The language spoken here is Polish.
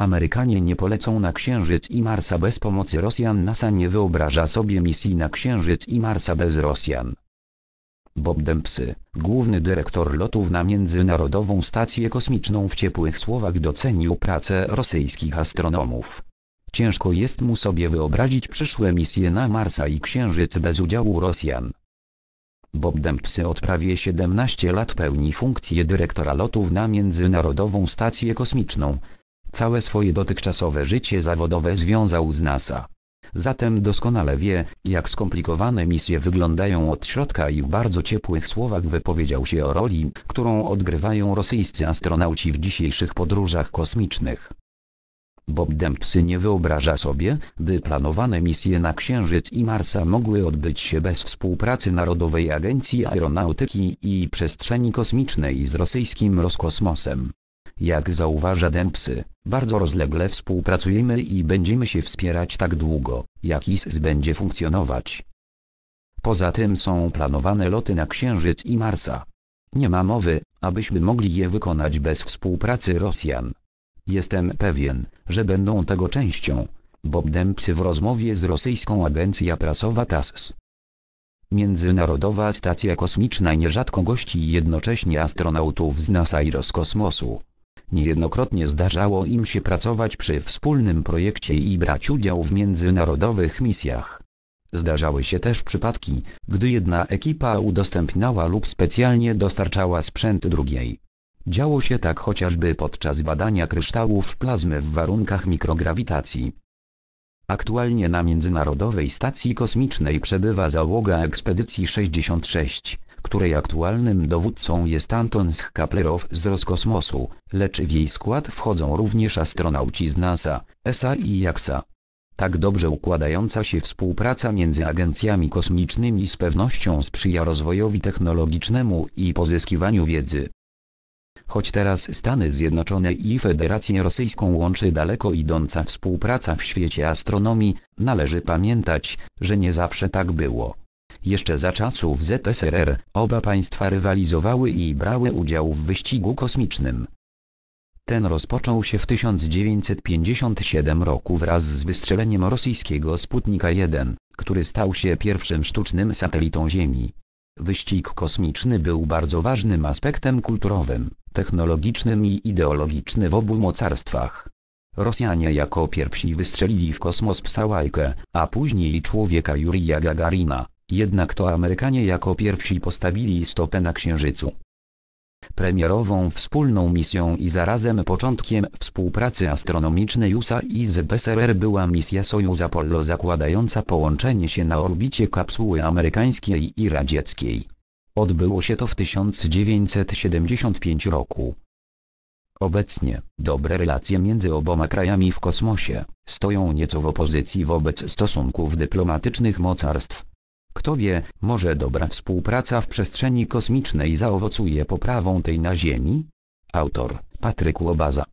Amerykanie nie polecą na Księżyc i Marsa bez pomocy Rosjan NASA nie wyobraża sobie misji na Księżyc i Marsa bez Rosjan. Bob Dempsey, główny dyrektor lotów na Międzynarodową Stację Kosmiczną w ciepłych słowach docenił pracę rosyjskich astronomów. Ciężko jest mu sobie wyobrazić przyszłe misje na Marsa i Księżyc bez udziału Rosjan. Bob Dempsey od prawie 17 lat pełni funkcję dyrektora lotów na Międzynarodową Stację Kosmiczną, Całe swoje dotychczasowe życie zawodowe związał z NASA. Zatem doskonale wie, jak skomplikowane misje wyglądają od środka i w bardzo ciepłych słowach wypowiedział się o roli, którą odgrywają rosyjscy astronauci w dzisiejszych podróżach kosmicznych. Bob Dempsey nie wyobraża sobie, by planowane misje na Księżyc i Marsa mogły odbyć się bez współpracy Narodowej Agencji Aeronautyki i Przestrzeni Kosmicznej z rosyjskim Roskosmosem. Jak zauważa Dempsey, bardzo rozlegle współpracujemy i będziemy się wspierać tak długo, jak ISS będzie funkcjonować. Poza tym są planowane loty na Księżyc i Marsa. Nie ma mowy, abyśmy mogli je wykonać bez współpracy Rosjan. Jestem pewien, że będą tego częścią. Bob Dempsey w rozmowie z rosyjską agencją prasowa TASS. Międzynarodowa Stacja Kosmiczna nierzadko gości jednocześnie astronautów z NASA i Roskosmosu. Niejednokrotnie zdarzało im się pracować przy wspólnym projekcie i brać udział w międzynarodowych misjach. Zdarzały się też przypadki, gdy jedna ekipa udostępniała lub specjalnie dostarczała sprzęt drugiej. Działo się tak chociażby podczas badania kryształów plazmy w warunkach mikrograwitacji. Aktualnie na Międzynarodowej Stacji Kosmicznej przebywa załoga ekspedycji 66 której aktualnym dowódcą jest Anton Skaplerow z Roskosmosu, lecz w jej skład wchodzą również astronauci z NASA, ESA i JAXA. Tak dobrze układająca się współpraca między agencjami kosmicznymi z pewnością sprzyja rozwojowi technologicznemu i pozyskiwaniu wiedzy. Choć teraz Stany Zjednoczone i Federację Rosyjską łączy daleko idąca współpraca w świecie astronomii, należy pamiętać, że nie zawsze tak było. Jeszcze za czasów ZSRR, oba państwa rywalizowały i brały udział w wyścigu kosmicznym. Ten rozpoczął się w 1957 roku wraz z wystrzeleniem rosyjskiego Sputnika 1, który stał się pierwszym sztucznym satelitą Ziemi. Wyścig kosmiczny był bardzo ważnym aspektem kulturowym, technologicznym i ideologicznym w obu mocarstwach. Rosjanie jako pierwsi wystrzelili w kosmos psałajkę, a później człowieka Jurija Gagarina. Jednak to Amerykanie jako pierwsi postawili stopę na Księżycu. Premierową wspólną misją i zarazem początkiem współpracy astronomicznej USA i ZSRR była misja Sojuz Apollo zakładająca połączenie się na orbicie kapsuły amerykańskiej i radzieckiej. Odbyło się to w 1975 roku. Obecnie, dobre relacje między oboma krajami w kosmosie, stoją nieco w opozycji wobec stosunków dyplomatycznych mocarstw kto wie, może dobra współpraca w przestrzeni kosmicznej zaowocuje poprawą tej na Ziemi? Autor Patryk Łobaza